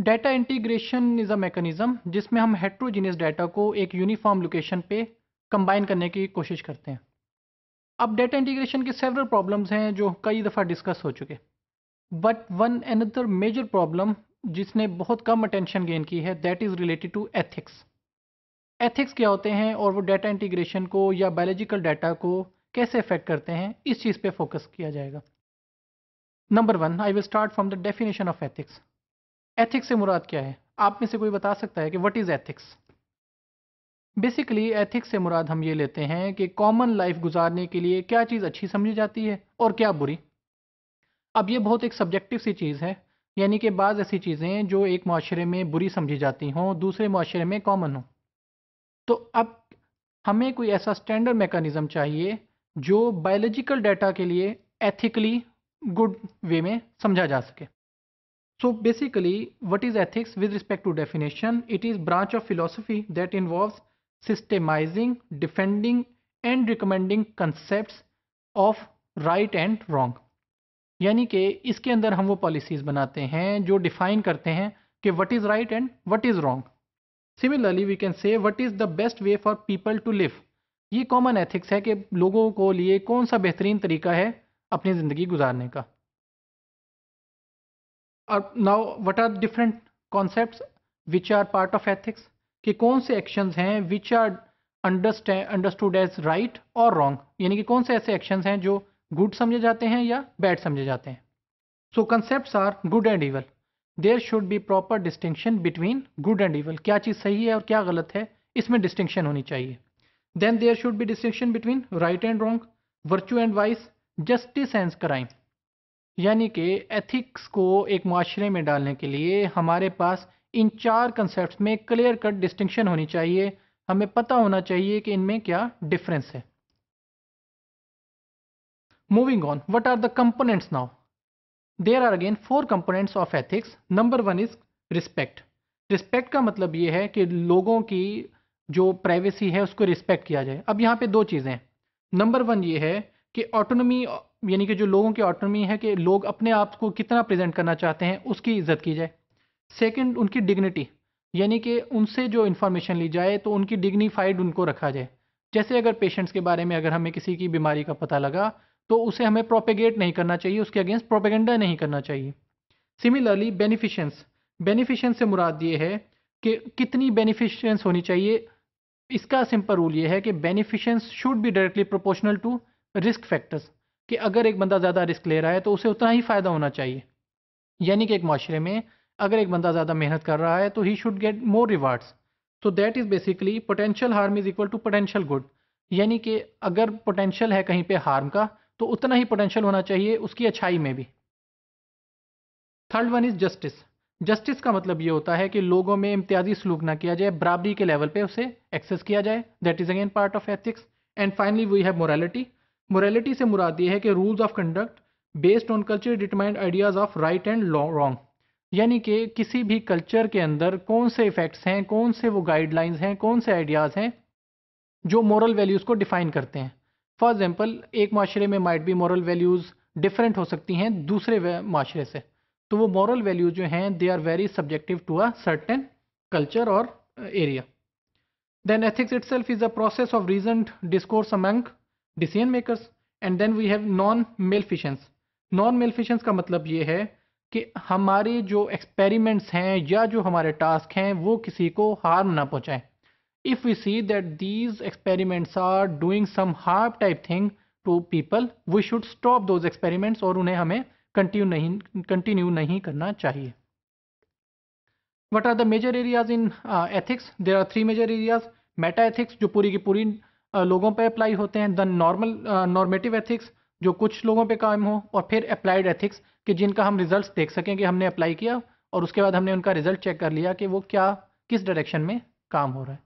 Data integration is a mechanism जिसमें हम heterogeneous data को एक यूनिफॉर्म लोकेशन पे कंबाइन करने की कोशिश करते हैं अब डेटा इंटीग्रेशन के सेवरल प्रॉब्लम्स हैं जो कई दफ़ा डिस्कस हो चुके but one another major problem जिसने बहुत कम अटेंशन गेन की है that is related to ethics ethics क्या होते हैं और वो डाटा इंटीग्रेशन को या बायोलॉजिकल डाटा को कैसे अफेक्ट करते हैं इस चीज़ पे फोकस किया जाएगा number one I will start from the definition of ethics ethics से मुराद क्या है आप में से कोई बता सकता है कि what is ethics basically ethics से मुराद हम ये लेते हैं कि कॉमन लाइफ गुजारने के लिए क्या चीज़ अच्छी समझी जाती है और क्या बुरी अब ये बहुत एक सब्जेक्टिव सी चीज़ है यानी कि बाज़ ऐसी चीज़ें जो एक माशरे में बुरी समझी जाती हों दूसरे माशरे में कॉमन हों तो अब हमें कोई ऐसा स्टैंडर्ड मेकानिज़म चाहिए जो बायोलॉजिकल डाटा के लिए एथिकली गुड वे में समझा जा सके So basically, what is ethics with respect to definition? It is branch of philosophy that involves systemizing, defending and recommending concepts of right and wrong. यानी कि इसके अंदर हम वो पॉलिसीज बनाते हैं जो डिफाइन करते हैं कि what is right and what is wrong similarly we can say what is the best way for people to live ये कॉमन एथिक्स है कि लोगों को लिए कौन सा बेहतरीन तरीका है अपनी ज़िंदगी गुजारने का और now what are different concepts which are part of ethics कि कौन से एक्शंस हैं which are understand understood as right और रॉन्ग यानी कि कौन से ऐसे एक्शंस हैं जो गुड समझे जाते हैं या बैड समझे जाते हैं so concept are good and evil there should be proper distinction between good and evil क्या चीज़ सही है और क्या गलत है इसमें डिस्टिंक्शन होनी चाहिए then there should be distinction between right and wrong virtue and vice justice and crime यानी कि एथिक्स को एक माशरे में डालने के लिए हमारे पास इन चार कंसेप्ट में क्लियर कट डिस्टिंक्शन होनी चाहिए हमें पता होना चाहिए कि इनमें क्या डिफरेंस है moving on what are the components now there are again four components of ethics number one is respect respect का मतलब ये है कि लोगों की जो प्राइवेसी है उसको रिस्पेक्ट किया जाए अब यहाँ पे दो चीज़ें हैं नंबर वन ये है कि ऑटोनोमी यानी कि जो लोगों की ऑटोनमी है कि लोग अपने आप को कितना प्रेजेंट करना चाहते हैं उसकी इज्जत की जाए सेकंड उनकी डिग्निटी यानी कि उनसे जो इन्फॉर्मेशन ली जाए तो उनकी डिग्निफाइड उनको रखा जाए जैसे अगर पेशेंट्स के बारे में अगर हमें किसी की बीमारी का पता लगा तो उसे हमें प्रोपेगेट नहीं करना चाहिए उसके अगेंस्ट प्रोपेगेंडा नहीं करना चाहिए सिमिलरली बेनिफिशेंस बेनिफिशेंस से मुराद ये है कि कितनी बेनिफिशेंस होनी चाहिए इसका सिंपल रूल ये है कि beneficence should be directly proportional to risk factors कि अगर एक बंदा ज़्यादा रिस्क ले रहा है तो उसे उतना ही फ़ायदा होना चाहिए यानी कि एक माशरे में अगर एक बंदा ज़्यादा मेहनत कर रहा है तो he should get more rewards तो that is basically potential harm is equal to potential good यानी कि अगर पोटेंशियल है कहीं पे हार्म का तो उतना ही पोटेंशियल होना चाहिए उसकी अच्छाई में भी third one is justice justice का मतलब ये होता है कि लोगों में इम्तियाजी सलूक ना किया जाए बराबरी के लेवल पे उसे एक्सेस किया जाए that is again part of ethics and finally we have morality morality से मुराद ये है कि rules of conduct based on culture determined ideas of right and wrong यानी कि किसी भी कल्चर के अंदर कौन से इफ़ेक्ट्स हैं कौन से वो गाइडलाइंस हैं कौन से आइडियाज़ हैं जो मॉरल वैल्यूज़ को डिफ़ाइन करते हैं फॉर एग्ज़ाम्पल एक माशरे में might be moral values different हो सकती हैं दूसरे माशरे से तो वो मॉरल वैल्यूज़ जो हैं they are very subjective to a certain culture और area then ethics itself is a process of reason discourse among decision makers and then we have non maleficence non maleficence का मतलब ये है कि हमारे जो एक्सपेरिमेंट्स हैं या जो हमारे टास्क हैं वो किसी को हार्म ना पहुंचाएं if we see that these experiments are doing some harm type thing to people we should stop those experiments और उन्हें हमें कंटिन्यू नहीं कंटिन्यू नहीं करना चाहिए what are the major areas in ethics there are three major areas meta ethics जो पूरी की पूरी लोगों पर अप्लाई होते हैं दन नॉर्मल नॉर्मेटिव एथिक्स जो कुछ लोगों पर कायम हो और फिर अप्लाइड एथिक्स कि जिनका हम रिज़ल्ट देख सकें कि हमने अप्लाई किया और उसके बाद हमने उनका रिजल्ट चेक कर लिया कि वो क्या किस डायरेक्शन में काम हो रहा है